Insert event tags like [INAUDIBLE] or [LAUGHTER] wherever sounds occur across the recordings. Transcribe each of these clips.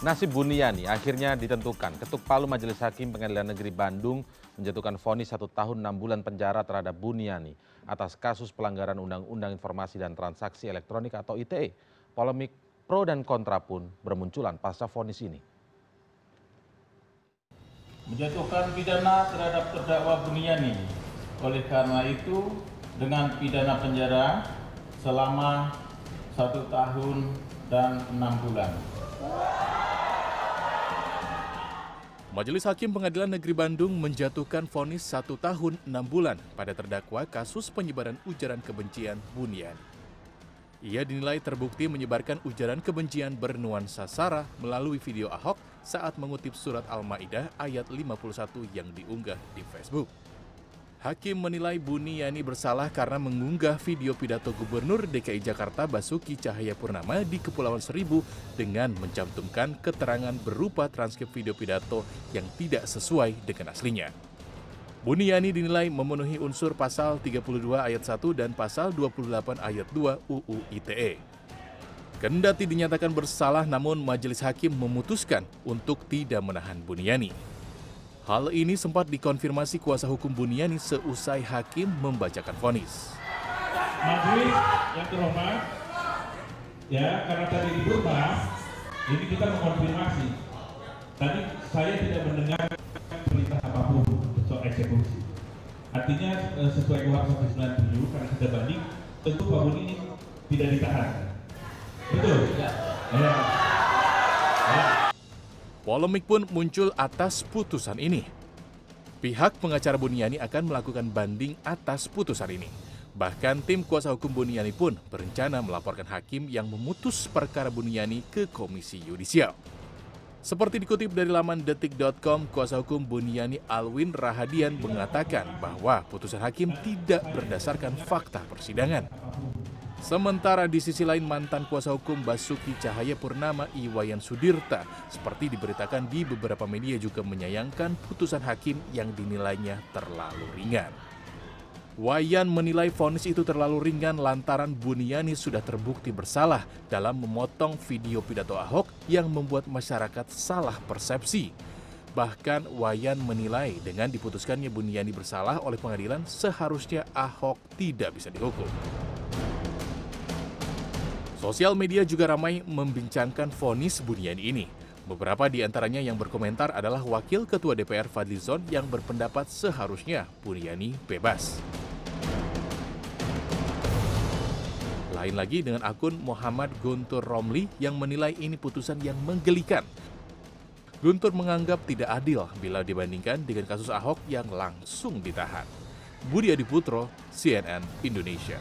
Nasib Buniani akhirnya ditentukan. Ketuk palu Majelis Hakim Pengadilan Negeri Bandung menjatuhkan vonis satu tahun enam bulan penjara terhadap Buniani atas kasus pelanggaran Undang-Undang Informasi dan Transaksi Elektronik atau ITE. Polemik pro dan kontra pun bermunculan pasca vonis ini. Menjatuhkan pidana terhadap terdakwa Buniani. Oleh karena itu, dengan pidana penjara selama satu tahun dan enam bulan. Majelis Hakim Pengadilan Negeri Bandung menjatuhkan vonis satu tahun enam bulan pada terdakwa kasus penyebaran ujaran kebencian Bunian. Ia dinilai terbukti menyebarkan ujaran kebencian bernuansa sara melalui video Ahok saat mengutip surat Al-Maidah ayat 51 yang diunggah di Facebook. Hakim menilai Buniani bersalah karena mengunggah video pidato Gubernur DKI Jakarta Basuki Cahayapurnama di Kepulauan Seribu dengan mencantumkan keterangan berupa transkrip video pidato yang tidak sesuai dengan aslinya. Buniani dinilai memenuhi unsur pasal 32 ayat 1 dan pasal 28 ayat 2 UU ITE. Kendati dinyatakan bersalah namun majelis hakim memutuskan untuk tidak menahan Buniani. Hal ini sempat dikonfirmasi kuasa hukum Buniani seusai hakim membacakan vonis. Majelis yang terhormat, ya karena tadi dibuka, ini kita mengkonfirmasi. Tadi saya tidak mendengar perintah apapun soal eksekusi. Artinya eh, sesuai kuhab 197 karena sudah banding, tentu Pak Buni ini tidak ditahan. Betul? Ya. ya. ya. Polemik pun muncul atas putusan ini. Pihak pengacara Buniani akan melakukan banding atas putusan ini. Bahkan tim kuasa hukum Buniani pun berencana melaporkan hakim yang memutus perkara Buniani ke Komisi Yudisial. Seperti dikutip dari laman detik.com, kuasa hukum Buniani Alwin Rahadian mengatakan bahwa putusan hakim tidak berdasarkan fakta persidangan. Sementara di sisi lain mantan kuasa hukum Basuki Cahaya Purnama Iwayan Sudirta seperti diberitakan di beberapa media juga menyayangkan putusan hakim yang dinilainya terlalu ringan. Wayan menilai vonis itu terlalu ringan lantaran Buniani sudah terbukti bersalah dalam memotong video pidato Ahok yang membuat masyarakat salah persepsi. Bahkan Wayan menilai dengan diputuskannya Buniani bersalah oleh pengadilan seharusnya Ahok tidak bisa dihukum. Sosial media juga ramai membincangkan vonis Bunian ini. Beberapa di antaranya yang berkomentar adalah Wakil Ketua DPR Fadlizon yang berpendapat seharusnya Buniani bebas. Lain lagi dengan akun Muhammad Guntur Romli yang menilai ini putusan yang menggelikan. Guntur menganggap tidak adil bila dibandingkan dengan kasus Ahok yang langsung ditahan. Budi Adiputro, CNN Indonesia.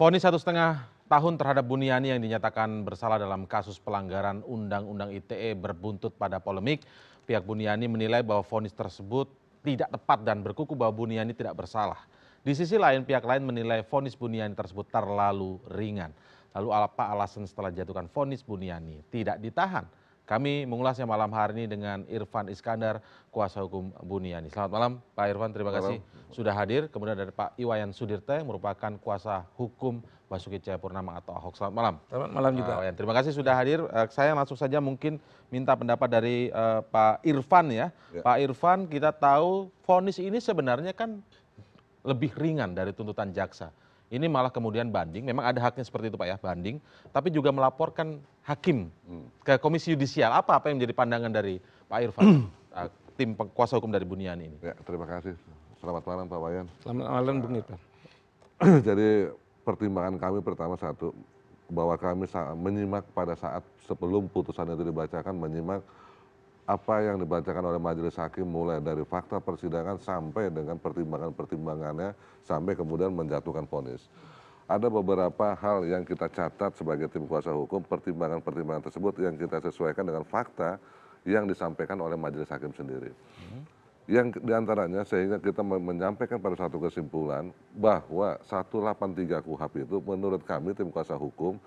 fonis satu setengah tahun terhadap buniani yang dinyatakan bersalah dalam kasus pelanggaran undang undang ite berbuntut pada polemik pihak buniani menilai bahwa fonis tersebut tidak tepat dan berkuku bahwa buniani tidak bersalah di sisi lain pihak lain menilai fonis buniani tersebut terlalu ringan lalu apa alasan setelah jatuhkan fonis buniani tidak ditahan kami mengulasnya malam hari ini dengan irfan iskandar kuasa hukum buniani selamat malam pak irfan terima kasih sudah hadir kemudian ada pak iwayan sudirte merupakan kuasa hukum Basuki Cahayapurnama atau Ahok selamat malam selamat malam juga Iwayan. terima kasih sudah hadir eh, saya langsung saja mungkin minta pendapat dari eh, Pak Irfan ya. ya. Pak Irfan kita tahu vonis ini sebenarnya kan lebih ringan dari tuntutan jaksa ini malah kemudian banding memang ada haknya seperti itu pak ya banding tapi juga melaporkan hakim hmm. ke komisi yudisial apa apa yang menjadi pandangan dari pak irfan hmm. [CLEARS THROAT] eh, tim kuasa hukum dari buniani ini ya, terima kasih selamat malam pak wayan selamat malam bung irfan [CLEARS THROAT] jadi pertimbangan kami pertama satu bahwa kami menyimak pada saat sebelum putusan itu dibacakan menyimak apa yang dibacakan oleh majelis hakim mulai dari fakta persidangan sampai dengan pertimbangan-pertimbangannya sampai kemudian menjatuhkan vonis. Ada beberapa hal yang kita catat sebagai tim kuasa hukum, pertimbangan-pertimbangan tersebut yang kita sesuaikan dengan fakta yang disampaikan oleh majelis hakim sendiri. Yang diantaranya sehingga kita menyampaikan pada satu kesimpulan bahwa 183 KUHP itu menurut kami tim kuasa hukum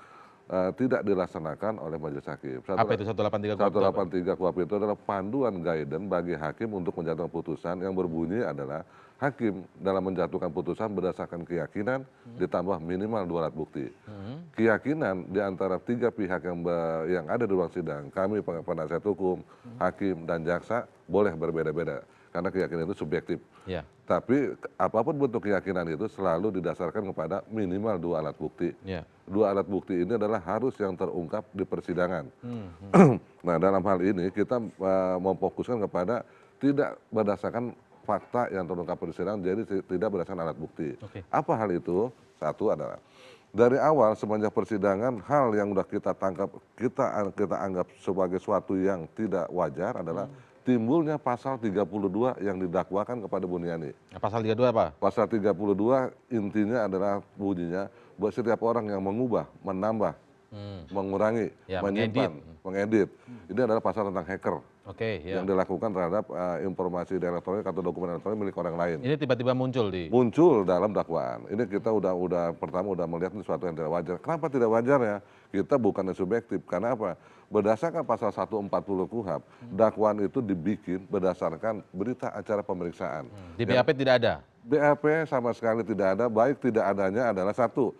Eh, tidak dilaksanakan oleh majelis hakim. Satu Apa itu 183 KUHP? 183 KUHP itu adalah panduan guidance bagi hakim untuk menjatuhkan putusan yang berbunyi adalah hakim dalam menjatuhkan putusan berdasarkan keyakinan hmm. ditambah minimal dua alat bukti. Hmm. Keyakinan di antara tiga pihak yang ber, yang ada di ruang sidang, kami penasihat hukum, hmm. hakim dan jaksa boleh berbeda-beda karena keyakinan itu subjektif. Ya. Tapi apapun bentuk keyakinan itu selalu didasarkan kepada minimal dua alat bukti. Ya. Dua alat bukti ini adalah harus yang terungkap di persidangan. Hmm, hmm. [CLEARS THROAT] nah dalam hal ini kita uh, memfokuskan kepada tidak berdasarkan fakta yang terungkap di persidangan, jadi tidak berdasarkan alat bukti. Okay. Apa hal itu? Satu adalah dari awal semenjak persidangan hal yang sudah kita tangkap kita kita anggap sebagai suatu yang tidak wajar adalah hmm timbulnya pasal 32 yang didakwakan kepada Buniani. Nah, pasal 32 apa? Pasal 32 intinya adalah bunyinya buat setiap orang yang mengubah, menambah, hmm. mengurangi, ya, menyimpan, mengedit. mengedit. Ini adalah pasal tentang hacker okay, yeah. yang dilakukan terhadap uh, informasi elektronik atau dokumen elektronik milik orang lain. Ini tiba-tiba muncul di muncul dalam dakwaan. Ini kita udah udah pertama udah melihat ini sesuatu yang tidak wajar. Kenapa tidak wajar ya? Kita bukan yang subjektif. Karena apa? Berdasarkan pasal 140 KUHAP, hmm. dakwaan itu dibikin berdasarkan berita acara pemeriksaan. Hmm. Di BAP ya, tidak ada. BAP sama sekali tidak ada. Baik tidak adanya adalah satu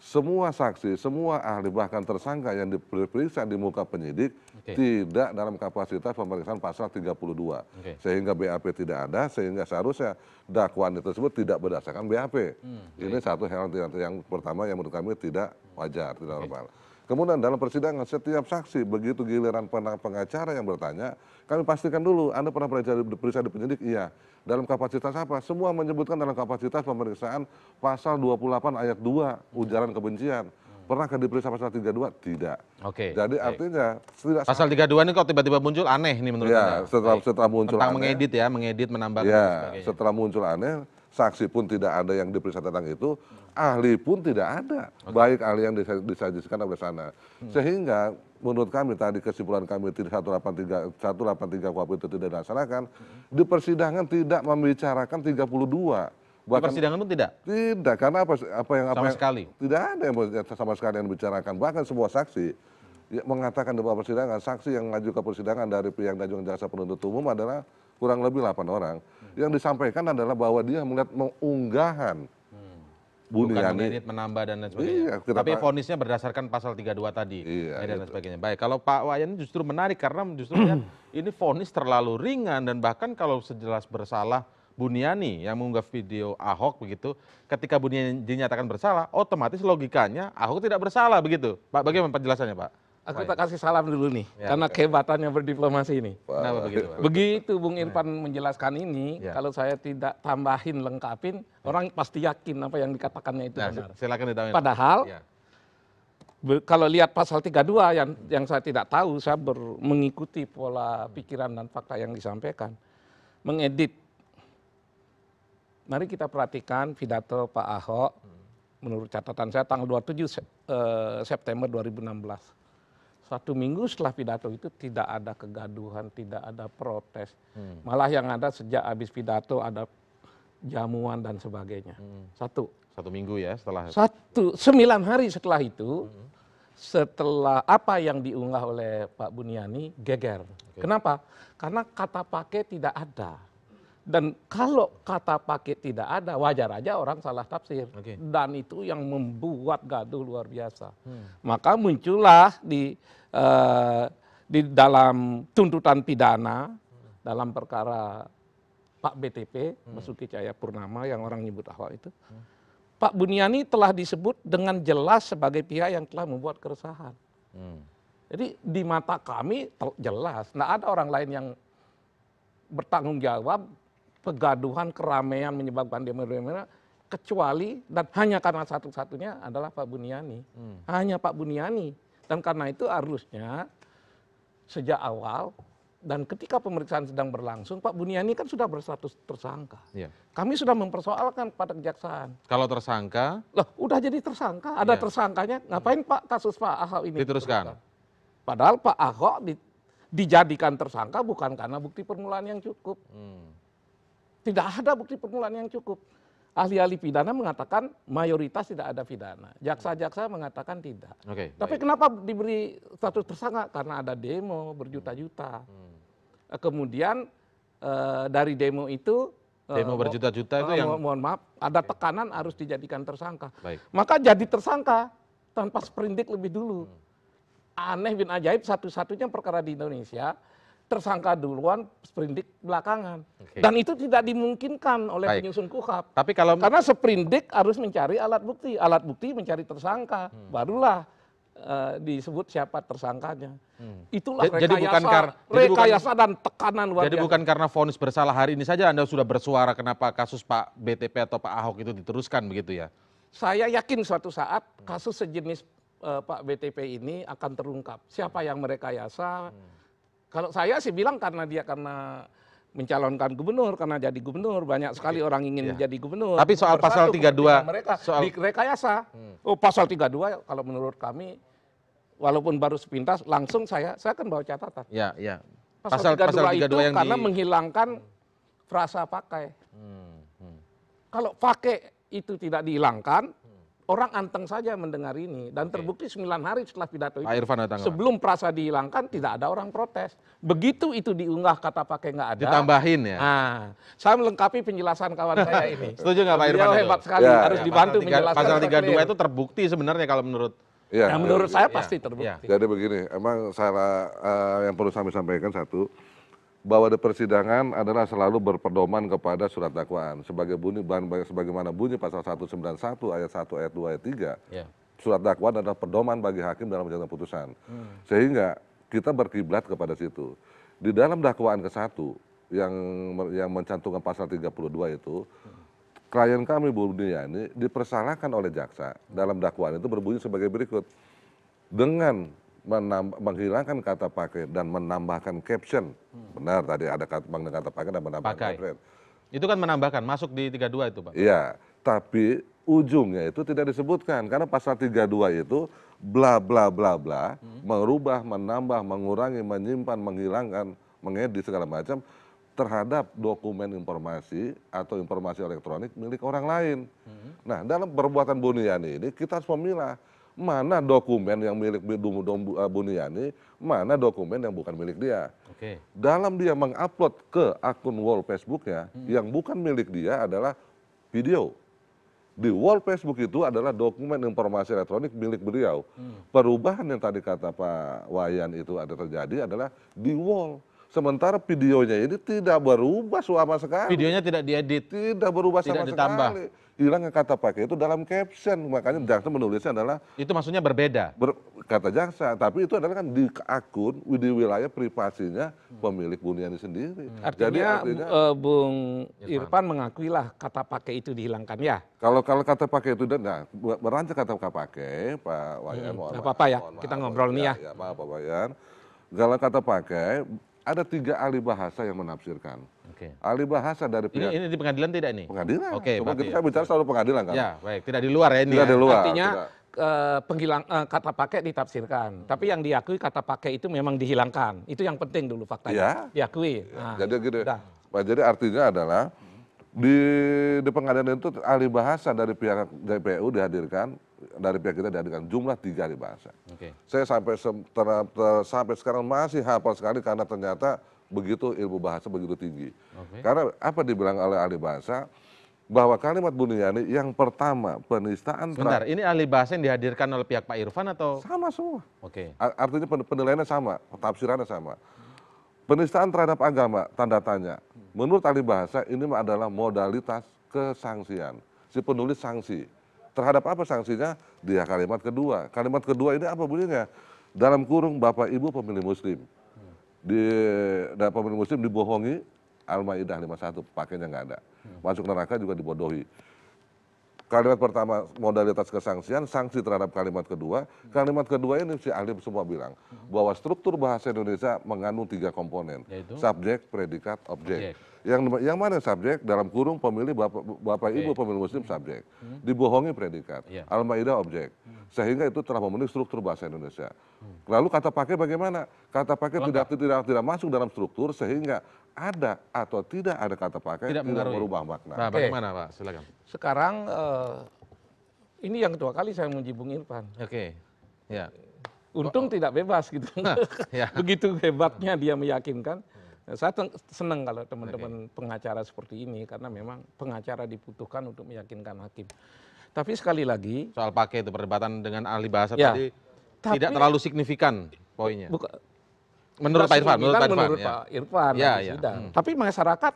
semua saksi, semua ahli bahkan tersangka yang diperiksa di muka penyidik okay. tidak dalam kapasitas pemeriksaan pasal 32. Okay. Sehingga BAP tidak ada, sehingga seharusnya dakwaan tersebut tidak berdasarkan BAP. Hmm, Ini satu hal yang, pertama yang menurut kami tidak wajar, tidak okay kemudian dalam persidangan setiap saksi begitu giliran pengacara yang bertanya kami pastikan dulu anda pernah pernah diperiksa di penyidik iya dalam kapasitas apa semua menyebutkan dalam kapasitas pemeriksaan pasal 28 ayat 2 ujaran kebencian pernahkah diperiksa pasal 32 tidak oke jadi artinya tidak pasal 32 ini kok tiba-tiba muncul aneh ini menurut ya, anda setelah setelah muncul tentang aneh, mengedit ya mengedit menambah ya, setelah muncul aneh saksi pun tidak ada yang diperiksa tentang itu, ahli pun tidak ada, okay. baik ahli yang disajikan oleh sana. Hmm. Sehingga menurut kami tadi kesimpulan kami 183 183 kuap itu tidak dilaksanakan, hmm. di persidangan tidak membicarakan 32 bahkan persidangan pun tidak tidak karena apa apa yang apa yang, sekali tidak ada yang sama sekali yang membicarakan bahkan sebuah saksi ya, mengatakan di bawah persidangan saksi yang maju ke persidangan dari pihak dan jasa penuntut umum adalah kurang lebih 8 orang. Yang disampaikan adalah bahwa dia melihat mengunggahan hmm. Buniani. Bukan menambah dan lain sebagainya. Iya, Tapi fonisnya berdasarkan pasal 32 tadi iya, dan gitu. lain sebagainya. Baik, kalau Pak Wayan justru menarik karena justru [CLEARS THROAT] ini fonis terlalu ringan dan bahkan kalau sejelas bersalah Buniani yang mengunggah video Ahok begitu, ketika Buniani dinyatakan bersalah, otomatis logikanya Ahok tidak bersalah begitu. Pak, bagaimana penjelasannya Pak? Aku tak kasih salam dulu nih ya, karena kehebatannya berdiplomasi ini begitu bung ya. irfan menjelaskan ini ya. kalau saya tidak tambahin lengkapin orang pasti yakin apa yang dikatakannya itu nah, benar padahal kalau lihat pasal 32 yang yang saya tidak tahu saya ber, mengikuti pola pikiran dan fakta yang disampaikan mengedit mari kita perhatikan pidato Pak Ahok hmm. menurut catatan saya tanggal 27 eh, September 2016 satu minggu setelah pidato itu tidak ada kegaduhan, tidak ada protes. Hmm. Malah yang ada sejak habis pidato ada jamuan dan sebagainya. Hmm. Satu. Satu minggu ya setelah Satu, sembilan hari setelah itu, hmm. setelah apa yang diunggah oleh Pak Buniani, geger. Okay. Kenapa? Karena kata pakai tidak ada dan kalau kata pakai tidak ada wajar aja orang salah tafsir dan itu yang membuat gaduh luar biasa hmm. maka muncullah di eh, di dalam tuntutan pidana dalam perkara Pak BTP Masuki hmm. Cahaya Purnama yang orang nyebut awal itu hmm. Pak Buniani telah disebut dengan jelas sebagai pihak yang telah membuat keresahan. Hmm. Jadi di mata kami jelas, nah ada orang lain yang bertanggung jawab pegaduhan, keramaian menyebabkan demo-demo kecuali dan hanya karena satu-satunya adalah Pak Buniani. Hmm. Hanya Pak Buniani. Dan karena itu harusnya sejak awal dan ketika pemeriksaan sedang berlangsung Pak Buniani kan sudah berstatus tersangka. Ya. Kami sudah mempersoalkan kepada kejaksaan. Kalau tersangka? Loh, udah jadi tersangka. Ada ya. tersangkanya. Ngapain Pak kasus Pak Ahok ini? Diteruskan. Tersangka. Padahal Pak Ahok di, dijadikan tersangka bukan karena bukti permulaan yang cukup. Hmm tidak ada bukti permulaan yang cukup ahli ahli pidana mengatakan mayoritas tidak ada pidana jaksa jaksa mengatakan tidak tapi kenapa diberi status tersangka karena ada demo berjuta juta hmm. eh, kemudian eh, dari demo itu eh, Demo berjuta-juta itu yang mohon maaf ada tekanan harus dijadikan tersangka. Baik. Maka jadi tersangka tanpa seperindik lebih dulu. Hmm. Aneh bin ajaib satu-satunya perkara di Indonesia tersangka duluan sprindik belakangan dan itu tidak dimungkinkan oleh penyusun kuhap tapi kalau karena sprindik harus mencari alat bukti alat bukti mencari tersangka hmm. barulah eh, disebut siapa tersangkanya hmm. itulah rekayasa jadi bukan rekayasa dan tekanan warga jadi bukan karena vonis bersalah hari ini saja anda sudah bersuara kenapa kasus pak BTP atau pak Ahok itu diteruskan begitu ya saya yakin suatu saat kasus sejenis eh, Pak BTP ini akan terungkap siapa yang merekayasa hmm kalau saya sih bilang karena dia karena mencalonkan gubernur karena jadi gubernur banyak sekali orang ingin menjadi iya. gubernur. Tapi soal pasal 32 mereka soal Hmm. Oh pasal 32 kalau menurut kami walaupun baru sepintas langsung saya saya akan bawa catatan. Ya, ya. Pasal, pasal 32, pasal 32 itu yang karena menghilangkan frasa pakai. Hmm, hmm. Kalau pakai itu tidak dihilangkan, orang anteng saja mendengar ini dan terbukti 9 hari setelah pidato itu sebelum prasa dihilangkan tidak ada orang protes begitu itu diunggah kata pakai nggak ada ditambahin ya nah, saya melengkapi penjelasan kawan saya ini [LAUGHS] setuju nggak Pak Irfan hebat sekali ya, harus ya, dibantu pasal menjelaskan pasal 32 itu terbukti sebenarnya kalau menurut ya, ya menurut ya, saya ya, pasti terbukti ya. jadi begini emang saya uh, eh, yang perlu saya sampaikan satu bahwa di persidangan adalah selalu berpedoman kepada surat dakwaan sebagai bunyi bahan sebagaimana bunyi pasal 191 ayat 1 ayat 2 ayat 3 yeah. surat dakwaan adalah pedoman bagi hakim dalam menjatuhkan putusan hmm. sehingga kita berkiblat kepada situ di dalam dakwaan ke satu yang yang mencantumkan pasal 32 itu hmm. klien kami Bu Buniani dipersalahkan oleh jaksa dalam dakwaan itu berbunyi sebagai berikut dengan menghilangkan kata pakai dan menambahkan caption. Hmm. Benar tadi ada kata kata pakai dan menambahkan pakai. caption. Itu kan menambahkan masuk di 32 itu, Pak. Iya, tapi ujungnya itu tidak disebutkan karena pasal 32 itu bla bla bla bla hmm. merubah, menambah, mengurangi, menyimpan, menghilangkan, mengedit segala macam terhadap dokumen informasi atau informasi elektronik milik orang lain. Hmm. Nah, dalam perbuatan buniani ini kita harus memilah mana dokumen yang milik eh, Buniani, mana dokumen yang bukan milik dia. Okay. Dalam dia mengupload ke akun wall Facebooknya, hmm. yang bukan milik dia adalah video. Di wall Facebook itu adalah dokumen informasi elektronik milik beliau. Hmm. Perubahan yang tadi kata Pak Wayan itu ada terjadi adalah di wall. Sementara videonya ini tidak berubah sama sekali. Videonya tidak diedit. Tidak berubah tidak sama ditambah. sekali. Hilang kata pakai itu dalam caption. Makanya jaksa menulisnya adalah Itu maksudnya berbeda. Ber, kata jaksa, tapi itu adalah kan di akun di wilayah privasinya pemilik Buniani sendiri. Hmm. Artinya, Jadi artinya e, Bung ya, Irfan mengakuilah kata pakai itu dihilangkan ya. Kalau kalau kata pakai itu dan nah, beranjak kata pakai Pak Wayan hmm. mohon apa-apa ya, kita ngobrol nih ya. ya. ya maaf Pak Wayan. Kalau kata pakai ada tiga ahli bahasa yang menafsirkan. Oke. Ahli bahasa dari pihak ini, ini di pengadilan tidak ini? Pengadilan. Oke. Okay, kita bicara selalu pengadilan kan. Ya, baik. Tidak di luar ya ini. Tidak ya. di luar. Artinya tidak. Eh, penghilang uh, kata pakai ditafsirkan. Hmm. Tapi yang diakui kata pakai itu memang dihilangkan. Itu yang penting dulu faktanya. Ya. Diakui. Ya, nah, jadi gitu. Jadi artinya adalah di, di pengadilan itu ahli bahasa dari pihak JPU dihadirkan dari pihak kita dengan jumlah tiga hari bahasa. Okay. Saya sampai ter, ter, sampai sekarang masih hafal sekali karena ternyata begitu ilmu bahasa begitu tinggi. Okay. Karena apa dibilang oleh ahli bahasa bahwa kalimat Buniani yang pertama penistaan Sebentar, ini ahli bahasa yang dihadirkan oleh pihak Pak Irfan atau sama semua. Oke. Okay. Artinya penilaiannya sama, tafsirannya sama. Penistaan terhadap agama tanda tanya. Menurut ahli bahasa ini adalah modalitas kesangsian. Si penulis sanksi Terhadap apa sanksinya? di kalimat kedua. Kalimat kedua ini apa bunyinya? Dalam kurung Bapak Ibu pemilih muslim. Di dan pemilih muslim dibohongi Al-Maidah 51 pakainya nggak ada. Masuk neraka juga dibodohi. Kalimat pertama modalitas kesangsian, sanksi terhadap kalimat kedua. Kalimat kedua ini si ahli semua bilang bahwa struktur bahasa Indonesia mengandung tiga komponen. Yaitu? Subjek, predikat, objek. objek yang yang mana subjek dalam kurung pemilih bapak, bapak okay. ibu pemilih muslim subjek hmm. dibohongi predikat yeah. al-maidah objek hmm. sehingga itu telah memenuhi struktur bahasa Indonesia hmm. lalu kata pakai bagaimana kata pakai tidak tidak tidak masuk dalam struktur sehingga ada atau tidak ada kata pakai tidak, tidak merubah makna nah, bagaimana pak silakan sekarang uh, ini yang kedua kali saya menjibung Irfan oke okay. ya yeah. Untung oh. tidak bebas gitu. Nah, ya. [LAUGHS] Begitu hebatnya dia meyakinkan saya senang kalau teman teman pengacara seperti ini karena memang pengacara dibutuhkan untuk meyakinkan hakim tapi sekali lagi soal pakai itu perdebatan dengan ahli bahasa ya, tadi tidak terlalu signifikan poinnya buka, menurut Pak Irfan menurut Pak Irfan, menurut ya. Pak Irfan ya, ya. Hmm. tapi masyarakat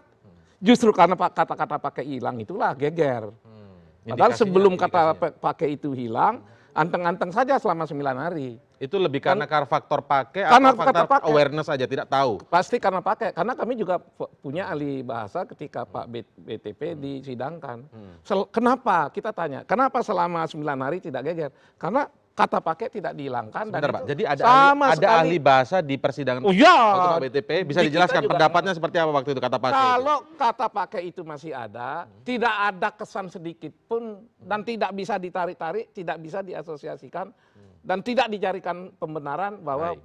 justru karena kata-kata pakai hilang itulah geger hmm. Padahal sebelum ya, kata ya. pakai itu hilang, anteng-anteng saja selama sembilan hari itu lebih kan karena karena faktor pakai atau faktor pakai. awareness saja tidak tahu pasti karena pakai karena kami juga punya ahli bahasa ketika Pak BTP hmm. disidangkan hmm. kenapa kita tanya kenapa selama 9 hari tidak geger karena kata pakai tidak dihilangkan Sebentar, dan Pak. Jadi ada sama ahli, ada sekali. ahli bahasa di persidangan oh, ya. Pak BTP bisa di dijelaskan pendapatnya seperti apa waktu itu kata pakai. Kalau itu. kata pakai itu masih ada, hmm. tidak ada kesan sedikit pun dan tidak bisa ditarik-tarik, tidak bisa diasosiasikan hmm dan tidak dicarikan pembenaran bahwa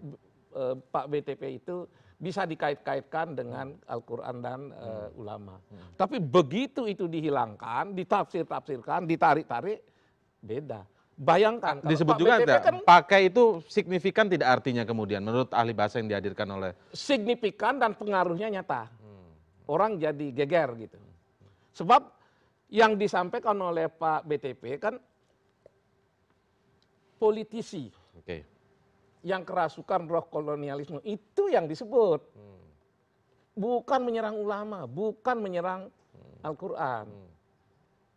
e, pak btp itu bisa dikait kaitkan dengan al quran dan e, hmm. ulama hmm. tapi begitu itu dihilangkan ditafsir tafsirkan ditarik tarik beda bayangkan disebut juga ada kan, pakai itu signifikan tidak artinya kemudian menurut ahli bahasa yang dihadirkan oleh signifikan dan pengaruhnya nyata hmm. orang jadi geger gitu sebab yang disampaikan oleh Pak BTP kan politisi yang kerasukan roh kolonialisme itu yang disebut hmm. bukan menyerang ulama bukan menyerang hmm. al quran hmm.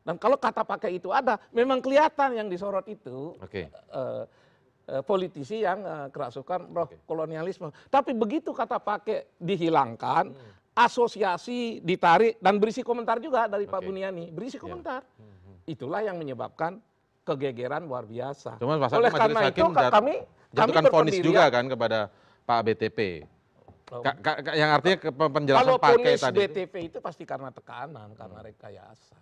dan kalau kata pakai itu ada memang kelihatan yang disorot itu eh, eh, politisi yang eh, kerasukan roh kolonialisme tapi begitu kata pakai dihilangkan asosiasi ditarik dan berisi komentar juga dari pak buniani berisi iya. komentar itulah yang menyebabkan kegegeran luar biasa cuma karena majelis hakim kami jatuhkan vonis juga kan kepada pak btp oh. yang artinya penjelasan pakai tadi btp itu pasti karena tekanan karena hmm. rekayasa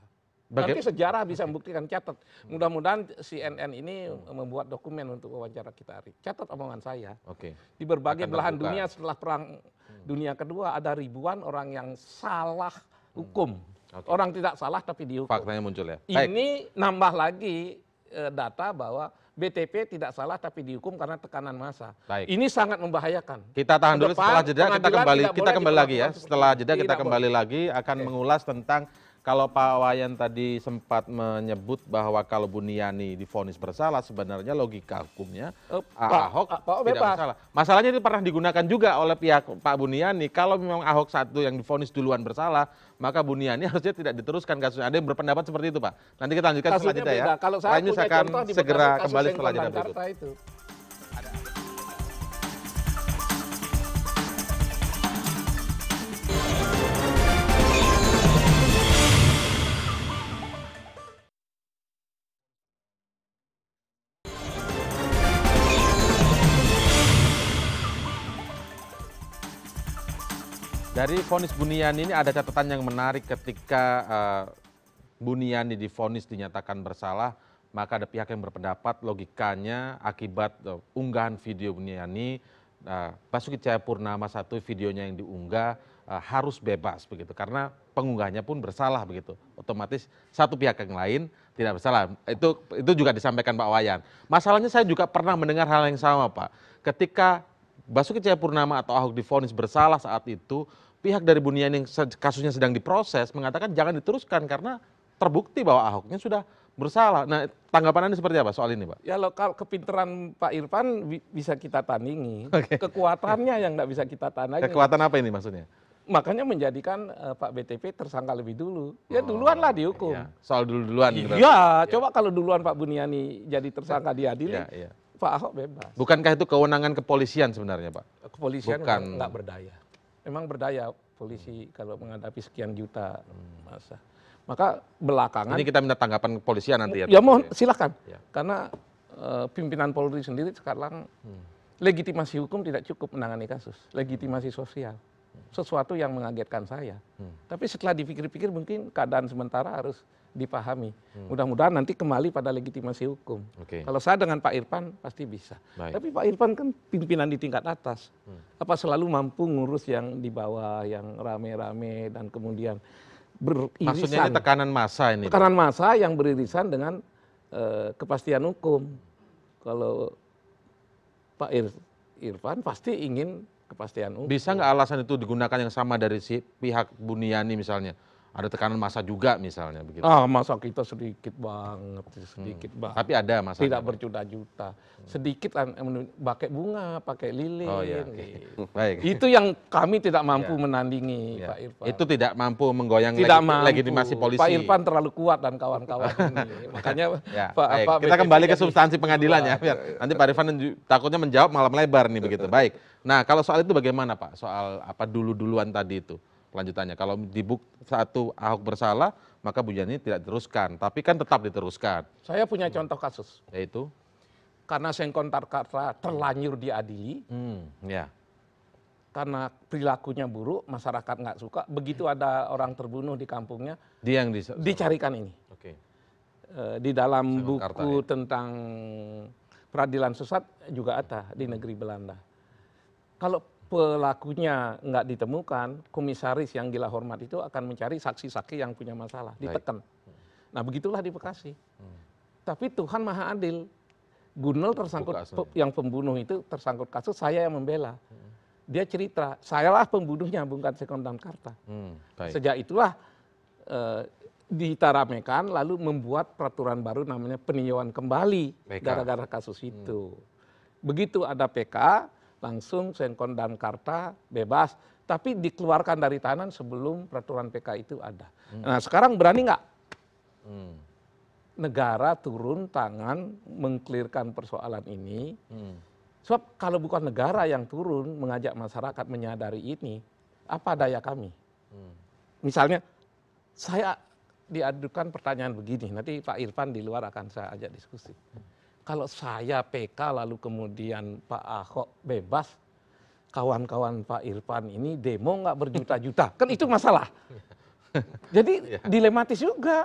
Nanti sejarah bisa membuktikan catat. Mudah-mudahan CNN ini membuat dokumen untuk wawancara kita hari. Catat omongan saya. Oke. Di berbagai belahan dunia setelah perang hmm. dunia kedua ada ribuan orang yang salah hmm. hukum. Orang tidak salah tapi dihukum. Faktanya muncul ya. Ini nambah lagi Eh, data bahwa BTP tidak salah tapi dihukum karena tekanan massa. Baik. Ini sangat membahayakan. Kita tahan dulu setelah jeda kita kembali kita kembali lagi ya. Setelah jeda kita kembali boleh. lagi akan okay. mengulas tentang kalau Pak Wayan tadi sempat menyebut bahwa kalau Buniani difonis bersalah, sebenarnya logika hukumnya uh, Ahok tidak bersalah. Masalahnya itu pernah digunakan juga oleh pihak Pak Buniani. Kalau memang Ahok satu yang difonis duluan bersalah, maka Buniani [LAUGHS] harusnya tidak diteruskan kasusnya. Ada yang berpendapat seperti itu, Pak. Nanti kita lanjutkan Kasusnya setelah jeda ya. Kalau saya punya akan segera kembali setelah jeda berikut. Itu. Dari vonis Buniani ini ada catatan yang menarik ketika uh, Buniani difonis dinyatakan bersalah, maka ada pihak yang berpendapat logikanya akibat uh, unggahan video Buniani uh, Basuki Cahayapurnama satu videonya yang diunggah uh, harus bebas begitu karena pengunggahnya pun bersalah begitu. Otomatis satu pihak yang lain tidak bersalah. Itu itu juga disampaikan Pak Wayan. Masalahnya saya juga pernah mendengar hal yang sama, Pak. Ketika Basuki Cahayapurnama atau Ahok difonis bersalah saat itu, pihak dari buniani yang kasusnya sedang diproses mengatakan jangan diteruskan karena terbukti bahwa ahoknya sudah bersalah. Nah, tanggapan Anda seperti apa soal ini, Pak? Ya, lokal kalau kepinteran Pak Irfan bisa kita tandingi. Okay. Kekuatannya yang tidak bisa kita tandingi. Kekuatan apa ini maksudnya? Makanya menjadikan uh, Pak BTP tersangka lebih dulu. Ya oh, iya. duluan lah dihukum. Ya. Soal dulu-duluan. Iya, ya, coba kalau duluan Pak Buniani jadi tersangka diadili, ya, ya. Pak Ahok bebas. Bukankah itu kewenangan kepolisian sebenarnya, Pak? Kepolisian Bukan. nggak berdaya memang berdaya polisi hmm. kalau menghadapi sekian juta hmm. masa. Maka belakangan ini kita minta tanggapan kepolisian nanti ya. Ya mohon silakan. Ya. Karena e, pimpinan Polri sendiri sekarang hmm. legitimasi hukum tidak cukup menangani kasus, legitimasi hmm. sosial sesuatu yang mengagetkan saya. Hmm. Tapi setelah dipikir-pikir mungkin keadaan sementara harus dipahami hmm. mudah mudahan nanti kembali pada legitimasi hukum kalau saya dengan pak irfan pasti bisa tapi pak irfan kan pimpinan di tingkat atas hmm. apa selalu mampu ngurus yang di bawah yang rame rame dan kemudian beririsan maksudnya ini tekanan massa ini tekanan masa yang beririsan dengan eh, kepastian hukum kalau pak Ir, irfan pasti ingin kepastian hukum bisa nggak alasan itu digunakan yang sama dari si pihak buniani misalnya ada tekanan masa juga misalnya begitu. Ah, masa kita sedikit banget, hmm. sedikit hmm. banget. Tapi ada masa. Tidak berjuta-juta. Hmm. Sedikit eh, pakai bunga, pakai lilin. Oh, iya. Gitu. [LAUGHS] Baik. Itu yang kami tidak mampu yeah. menandingi yeah. Pak Irfan. Itu tidak mampu menggoyang tidak legi mampu. legitimasi polisi. Pak Irfan terlalu kuat dan kawan-kawan [LAUGHS] ini. Makanya ya. Pak, Baik. Pak kita kembali ke substansi pengadilan ya. Biar iya. nanti Pak Irfan takutnya menjawab malam lebar nih begitu. Baik. Nah, kalau soal itu bagaimana Pak? Soal apa dulu-duluan tadi itu? kelanjutannya. kalau dibuk satu ahok bersalah maka bu yani tidak diteruskan tapi kan tetap diteruskan saya punya contoh kasus yaitu karena sengkon tarkatra terlanjur diadili hmm, ya karena perilakunya buruk masyarakat nggak suka begitu ada orang terbunuh di kampungnya dia yang di, dicarikan ini okay. Eh, di dalam Sengkon buku Karta, ya. tentang peradilan sesat juga ada di negeri Belanda kalau pelakunya nggak ditemukan komisaris yang gila hormat itu akan mencari saksi saksi yang punya masalah ditekan nah begitulah di bekasi hmm. tapi Tuhan maha adil Gunel tersangkut yang pembunuh itu tersangkut kasus saya yang membela hmm. dia cerita sayalah pembunuhnya bukan Sekon karta. hmm, sejak itulah e, ditaramekan lalu membuat peraturan baru namanya peninjauan kembali gara-gara kasus itu hmm. begitu ada PK langsung sengkon dan karta bebas tapi dikeluarkan dari tahanan sebelum peraturan PK itu ada. Hmm. Nah sekarang berani nggak? Hmm. Negara turun tangan mengklirkan persoalan ini. Hmm. Sebab kalau bukan negara yang turun mengajak masyarakat menyadari ini, apa daya kami? Hmm. Misalnya saya diadukan pertanyaan begini, nanti Pak Irfan di luar akan saya ajak diskusi. Hmm kalau saya pk lalu kemudian pak ahok bebas kawan kawan pak irfan ini demo nggak berjuta juta [LAUGHS] kan itu masalah jadi [LAUGHS] ya. dilematis juga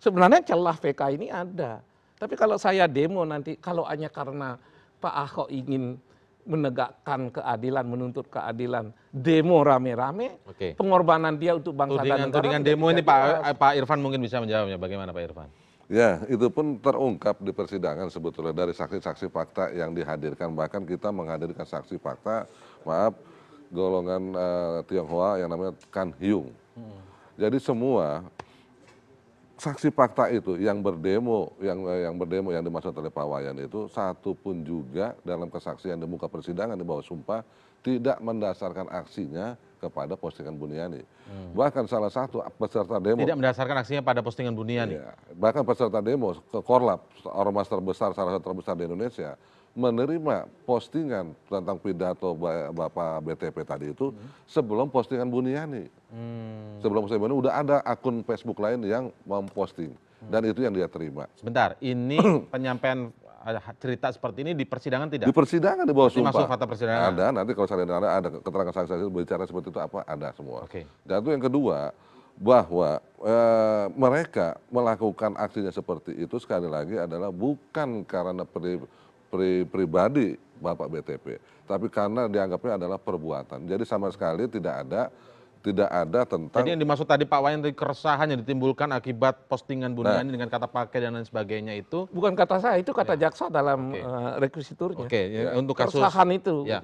sebenarnya celah pk ini ada tapi kalau saya demo nanti kalau hanya karena pak ahok ingin menegakkan keadilan, menuntut keadilan, demo rame-rame, pengorbanan dia untuk bangsa tudingan, dan negara. Tudingan demo ini Pak Pak Irfan mungkin bisa menjawabnya. Bagaimana Pak Irfan? ya itu pun terungkap di persidangan sebetulnya dari saksi-saksi fakta yang dihadirkan bahkan kita menghadirkan saksi fakta maaf golongan uh, Tionghoa yang namanya Kan Hyung hmm. jadi semua saksi fakta itu yang berdemo yang eh, yang berdemo yang dimaksud oleh Pak Wayan itu satu pun juga dalam kesaksian di muka persidangan di bawah sumpah tidak mendasarkan aksinya kepada postingan Buniani. Hmm. Bahkan salah satu peserta demo tidak mendasarkan aksinya pada postingan Buniani. Iya, bahkan peserta demo ke Korlap, ormas terbesar salah satu terbesar di Indonesia menerima postingan tentang pidato Bapak BTP tadi itu hmm. sebelum postingan Buniani. Hmm. Sebelum postingan Buniani udah ada akun Facebook lain yang memposting hmm. dan itu yang dia terima. Sebentar, ini [CLEARS THROAT] penyampaian cerita seperti ini di persidangan tidak? Di persidangan di bawah sumpah. Masuk fakta persidangan. Ada nanti kalau saya ada ada keterangan saksi-saksi berbicara seperti itu apa ada semua. Oke. Okay. Dan itu yang kedua bahwa e, mereka melakukan aksinya seperti itu sekali lagi adalah bukan karena pri, pri, pribadi Bapak BTP, tapi karena dianggapnya adalah perbuatan. Jadi sama sekali tidak ada tidak ada tentang jadi yang dimaksud tadi Pak Wayan keresahan yang ditimbulkan akibat postingan Buniani nah, dengan kata pakai dan lain sebagainya itu bukan kata saya itu kata ya. jaksa dalam okay. uh, eh, rekusiturnya. oke okay. Ya, ya. untuk kasus keresahan itu ya.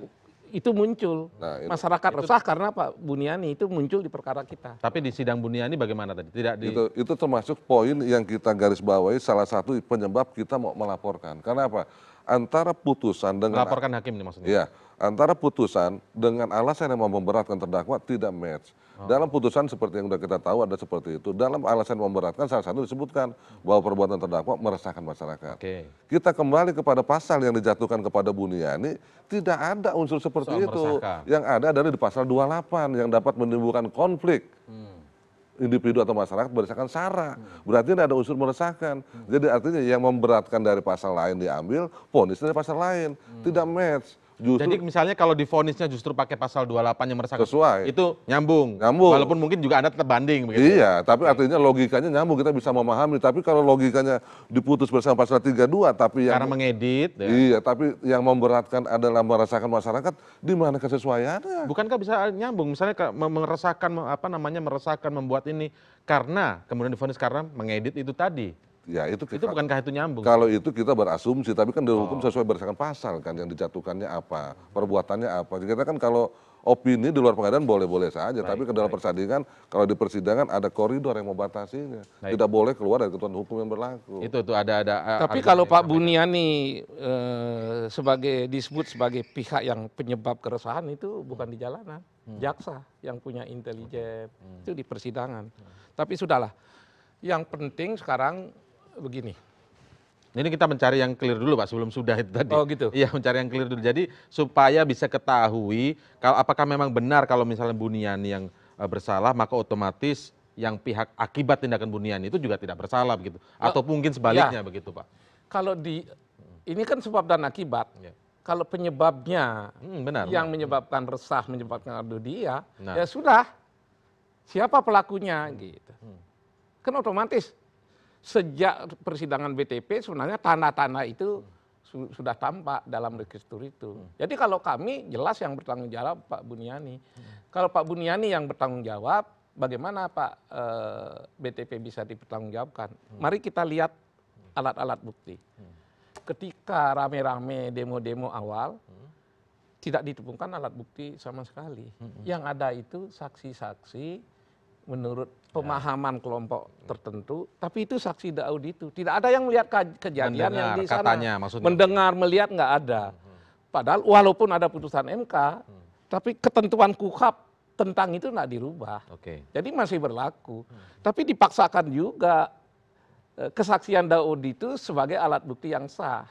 itu muncul nah, itu, masyarakat itu, resah karena Pak Buniani itu muncul di perkara kita tapi di sidang Buniani bagaimana tadi tidak di... itu itu termasuk poin yang kita garis bawahi salah satu penyebab kita mau melaporkan karena apa antara putusan dengan melaporkan hakim ini maksudnya Iya antara putusan dengan alasan yang mau memberatkan terdakwa tidak match. Oh. Dalam putusan seperti yang sudah kita tahu ada seperti itu. Dalam alasan memberatkan salah satu disebutkan bahwa perbuatan terdakwa meresahkan masyarakat. Okay. Kita kembali kepada pasal yang dijatuhkan kepada Buniani, tidak ada unsur seperti Soal itu. Meresahkan. Yang ada adalah di pasal 28 yang dapat menimbulkan konflik. Hmm individu atau masyarakat berdasarkan sara. Hmm. Berarti tidak ada unsur meresahkan. Hmm. Jadi artinya yang memberatkan dari pasal lain diambil, ponis dari pasal lain. Hmm. Tidak match jadi misalnya kalau difonisnya justru pakai pasal 28 yang meresahkan sesuai itu nyambung nyambung walaupun mungkin juga anda tetap banding begitu. Ya? iya tapi artinya logikanya nyambung kita bisa memahami tapi kalau logikanya diputus bersama pasal 32 tapi yang karena mengedit ya. iya tapi yang memberatkan adalah merasakan masyarakat di mana kesesuaiannya bukankah bisa nyambung misalnya meresahkan apa namanya meresahkan membuat ini karena kemudian difonis karena mengedit itu tadi ya itu kita, itu bukankah itu nyambung kalau itu kita berasumsi tapi kan dihukum oh. sesuai berdasarkan pasal kan yang dijatuhkannya apa perbuatannya apa kita kan kalau opini di luar pengadilan boleh-boleh saja baik, tapi ke dalam persidangan kalau di persidangan ada koridor yang membatasinya baik. tidak boleh keluar dari ketentuan hukum yang berlaku itu tuh ada ada tapi kalau Pak Buniani e, sebagai disebut sebagai pihak yang penyebab keresahan itu bukan di jalanan hmm. jaksa yang punya intelijen hmm. itu di persidangan hmm. tapi sudahlah yang penting sekarang begini ini kita mencari yang clear dulu pak sebelum sudah itu tadi. Oh gitu. Iya mencari yang clear dulu. Jadi supaya bisa ketahui kalau apakah memang benar kalau misalnya Buniani yang eh, bersalah maka otomatis yang pihak akibat tindakan Buniani itu juga tidak bersalah begitu. Atau oh, mungkin sebaliknya ya. begitu pak. Kalau di ini kan sebab dan akibat. Ya. Kalau penyebabnya hmm, benar, yang benar. menyebabkan resah, menyebabkan adu dia, nah. ya sudah siapa pelakunya hmm. gitu. Hmm. Kan otomatis sejak persidangan btp sebenarnya tanah-tanah itu sudah tampak dalam registur itu. Jadi kalau kami jelas yang bertanggung jawab Pak Buniani. Kalau Pak Buniani yang bertanggung jawab, bagaimana Pak e, eh, BTP bisa dipertanggungjawabkan? Mari kita lihat alat-alat bukti. Ketika rame-rame demo-demo awal, tidak ditemukan alat bukti sama sekali. Yang ada itu saksi-saksi menurut pemahaman kelompok tertentu tapi itu saksi daud itu tidak ada yang melihat kejadian yang di sana mendengar melihat nggak ada padahal walaupun ada putusan mk tapi ketentuan kuhap tentang itu nggak dirubah jadi masih berlaku tapi dipaksakan juga eh, kesaksian daud itu sebagai alat bukti yang sah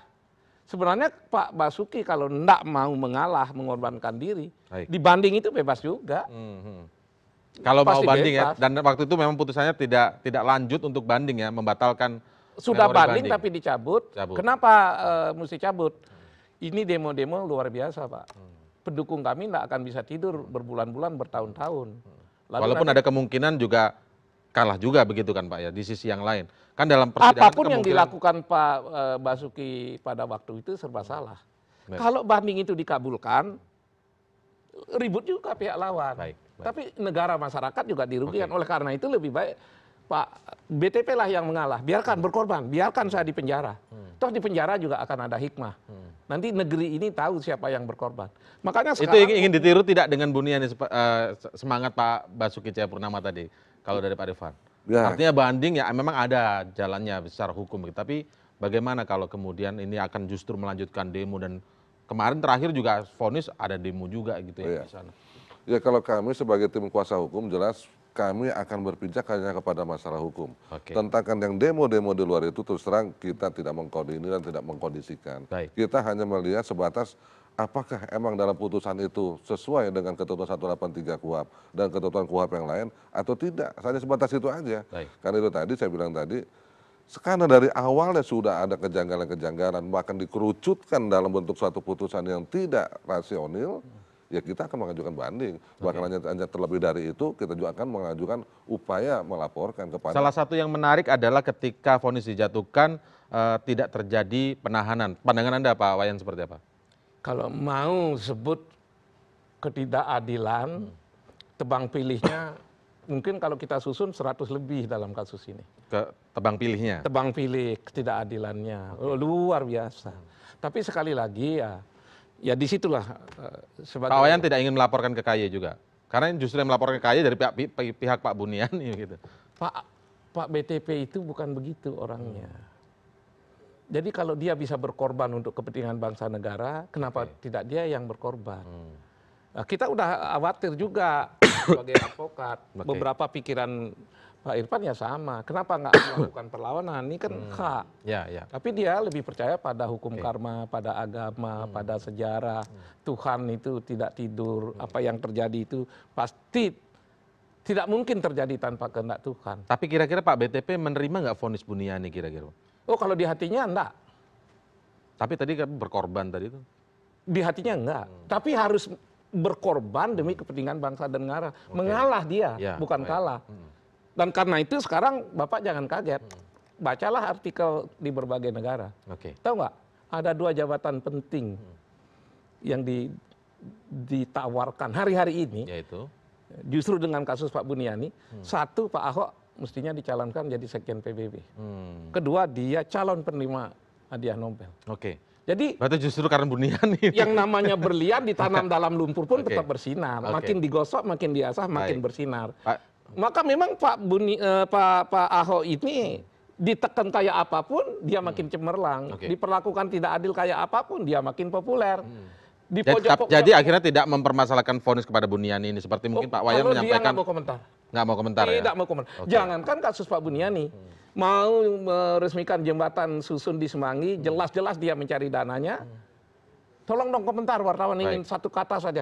sebenarnya Pak Basuki kalau tidak mau mengalah mengorbankan diri Baik. dibanding itu bebas juga -hmm. hmm kalau mau banding ya dan waktu itu memang putusannya tidak tidak lanjut untuk banding ya membatalkan sudah banding tapi dicabut kenapa eh, mesti cabut ini demo demo luar biasa pak hmm. pendukung kami tidak akan bisa tidur berbulan-bulan bertahun-tahun walaupun ada kemungkinan juga kalah juga begitu kan pak ya di sisi yang lain kan dalam persidangan apapun yang dilakukan pak eh, Basuki pada waktu itu serba salah kalau banding itu dikabulkan ribut juga pihak lawan Baik tapi negara masyarakat juga dirugikan oleh karena itu lebih baik pak btp lah yang mengalah biarkan hmm. berkorban biarkan hmm. saya di penjara hmm. toh di penjara juga akan ada hikmah nanti negeri ini tahu siapa yang berkorban makanya itu ingin ditiru tidak dengan buniani eh, semangat pak basuki cahayapurnama tadi kalau dari pak Rifan ya. artinya banding ya memang ada jalannya secara hukum gitu. tapi bagaimana kalau kemudian ini akan justru melanjutkan demo dan kemarin terakhir juga vonis ada demo juga gitu ya, ya. di sana Ya kalau kami sebagai tim kuasa hukum jelas kami akan berpijak hanya kepada masalah hukum. Okay. Tentangkan yang demo-demo di luar itu terus terang kita tidak mengkoordinir dan tidak mengkondisikan. Baik. Kita hanya melihat sebatas apakah emang dalam putusan itu sesuai dengan ketentuan 183 KUHP dan ketentuan KUHP yang lain atau tidak. Hanya sebatas itu aja. Baik. Karena itu tadi saya bilang tadi karena dari awalnya sudah ada kejanggalan-kejanggalan bahkan dikerucutkan dalam bentuk suatu putusan yang tidak rasional. Hmm ya kita akan mengajukan banding bahkan hanya terlebih dari itu kita juga akan mengajukan upaya melaporkan kepada salah satu yang menarik adalah ketika fonis dijatuhkan eh, tidak terjadi penahanan pandangan anda pak wayan seperti apa kalau mau sebut ketidakadilan hmm. tebang pilihnya mungkin kalau kita susun 100 lebih dalam kasus ini. Ke tebang pilihnya? Tebang pilih ketidakadilannya. Okay. Luar biasa. Tapi sekali lagi ya ya disitulah eh, sebagai Pak tidak ingin melaporkan ke KY juga karena justru yang melaporkan ke KY dari pihak pihak Pak Bunian [LAUGHS] gitu Pak Pak BTP itu bukan begitu orangnya hmm. jadi kalau dia bisa berkorban untuk kepentingan bangsa negara kenapa tidak dia yang berkorban hmm. nah, kita udah khawatir juga [COUGHS] sebagai advokat beberapa pikiran Pak Irfan ya sama. Kenapa nggak [COUGHS] melakukan perlawanan? Ini kan hmm. hak. Ya, ya. Tapi dia lebih percaya pada hukum okay. karma, pada agama, hmm. pada sejarah. Hmm. Tuhan itu tidak tidur. Hmm. Apa yang terjadi itu pasti tidak mungkin terjadi tanpa kehendak Tuhan. Tapi kira-kira Pak BTP menerima nggak vonis Buniani kira-kira? Oh kalau di hatinya enggak. Tapi tadi kan berkorban tadi itu. Di hatinya enggak. Hmm. Tapi harus berkorban demi kepentingan bangsa dan negara. Okay. Mengalah dia, ya, bukan baik. kalah. Hmm dan karena itu sekarang bapak jangan kaget bacalah artikel di berbagai negara okay. tahu nggak ada dua jabatan penting yang di, ditawarkan hari-hari ini Yaitu? justru dengan kasus Pak Buniani hmm. satu Pak Ahok mestinya dicalonkan jadi sekjen PBB hmm. kedua dia calon penerima hadiah Nobel oke okay. Jadi Berarti justru karena bunian Yang namanya berlian ditanam dalam lumpur pun okay. tetap bersinar. Okay. Makin digosok, makin diasah, makin Baik. bersinar. Pak, maka memang eh, Pak Ahok ini ditekan kayak apapun dia hmm. makin cemerlang, diperlakukan tidak adil kayak apapun dia makin populer. Hmm. jadi, akhirnya tidak mempermasalahkan vonis kepada Buniani ini seperti mungkin oh, Pak Wayan menyampaikan. Dia komentar. Nggak mau komentar tidak ya? Tidak mau komentar. Okay. Jangankan kasus Pak Buniani. Hmm. Mau meresmikan jembatan susun di Semanggi, jelas-jelas dia mencari dananya tolong dong komentar wartawan ingin satu kata saja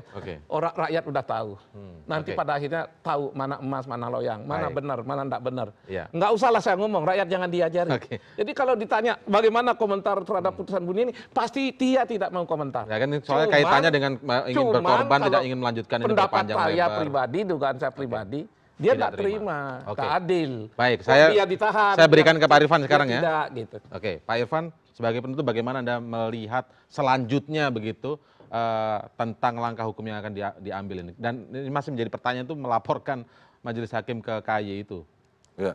orang rakyat udah tahu hmm, nanti pada akhirnya tahu mana emas mana loyang mana benar mana tidak benar iya. nggak usahlah saya ngomong rakyat jangan diajari jadi kalau ditanya bagaimana komentar terhadap putusan bunyi ini pasti dia tidak mau komentar ya kan soalnya kaitannya dengan eh, ingin berkorban tidak ingin melanjutkan ini lebar pendapat saya pribadi dugaan saya pribadi dia tidak terima, terima. tak adil. Baik, saya dia ditahan. Saya berikan ke Pak Irfan sekarang ya. Tidak, gitu. Oke, Pak Irfan, sebagai penutup bagaimana anda melihat selanjutnya begitu eh, tentang langkah hukum yang akan diambil ini dan ini masih menjadi pertanyaan itu melaporkan majelis hakim ke ky itu ya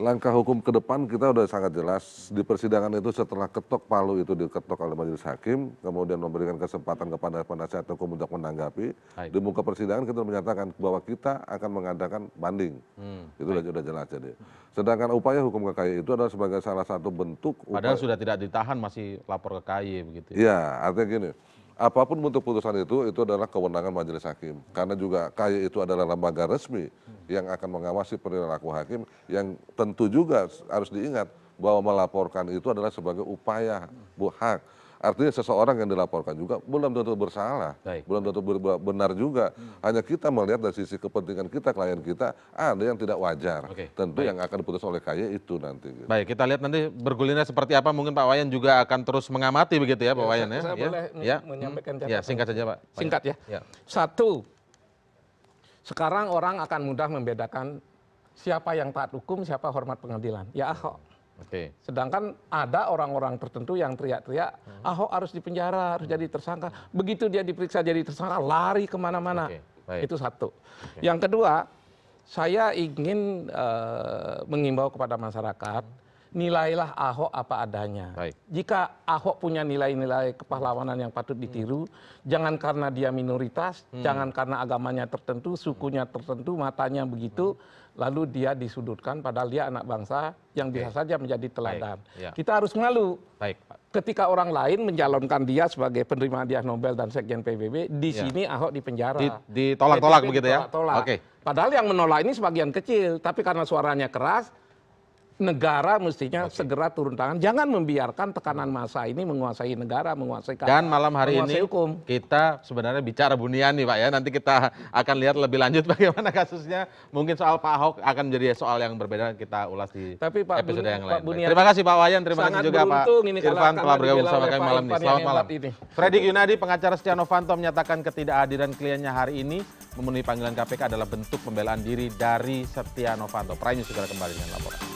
langkah hukum ke depan kita sudah sangat jelas di persidangan itu setelah ketok palu itu diketok oleh majelis hakim kemudian memberikan kesempatan kepada penasihat hukum untuk menanggapi di muka persidangan kita menyatakan bahwa kita akan mengadakan banding hmm, itu sudah jelas jadi sedangkan upaya hukum ke KY itu adalah sebagai salah satu bentuk padahal sudah tidak ditahan masih lapor ke KY begitu ya iya, artinya gini apapun bentuk putusan itu itu adalah kewenangan majelis hakim karena juga KY itu adalah lembaga resmi yang akan mengawasi perilaku hakim yang tentu juga harus diingat bahwa melaporkan itu adalah sebagai upaya hak Artinya seseorang yang dilaporkan juga belum tentu bersalah, Baik. belum tentu benar juga. Hmm. Hanya kita melihat dari sisi kepentingan kita, klien kita, ada yang tidak wajar. Okay. Tentu Baik. yang akan diputus oleh KY itu nanti. Gitu. Baik, kita lihat nanti bergulirnya seperti apa. Mungkin Pak Wayan juga akan terus mengamati begitu ya Pak ya, Wayan saya, ya. Saya ya. boleh ya. Hmm. menyampaikan hmm. Ya, singkat saja Pak. Singkat ya. ya. Satu, sekarang orang akan mudah membedakan siapa yang taat hukum, siapa hormat pengadilan. Ya Ahok sedangkan ada orang orang tertentu yang teriak teriak hmm. ahok harus dipenjara harus jadi tersangka begitu dia diperiksa jadi tersangka lari kemana mana itu satu yang kedua saya ingin eh, mengimbau kepada masyarakat nilailah ahok apa adanya jika ahok punya nilai nilai kepahlawanan yang patut hmm. ditiru jangan karena dia minoritas hmm. jangan karena agamanya tertentu sukunya tertentu matanya begitu lalu dia disudutkan padahal dia anak bangsa yang bisa saja menjadi teladan. Baik, ya. Kita harus malu. Baik. Ketika orang lain menjalankan dia sebagai penerima hadiah Nobel dan sekjen PBB, di ya. sini Ahok dipenjara. Di, ditolak-tolak begitu ya. Tolak. Okay. Padahal yang menolak ini sebagian kecil, tapi karena suaranya keras, negara mestinya segera turun tangan. Jangan membiarkan tekanan massa ini menguasai negara, menguasai kata, Dan malam hari ini hukum. kita sebenarnya bicara Buniani Pak ya. Nanti kita akan lihat lebih lanjut [LAUGHS] bagaimana kasusnya. Mungkin soal Pak Ahok akan menjadi soal yang berbeda kita ulas di Tapi Pak episode Buni, yang lain. Buniani, terima kasih Pak Wayan, terima kasih juga Pak ini Irfan telah bergabung bersama kami malam ini. Selamat malam. Ini. Yunadi, pengacara Setia Novanto menyatakan ketidakhadiran kliennya hari ini memenuhi panggilan KPK adalah bentuk pembelaan diri dari Setia Novanto. Prime News segera kembali dengan laporan.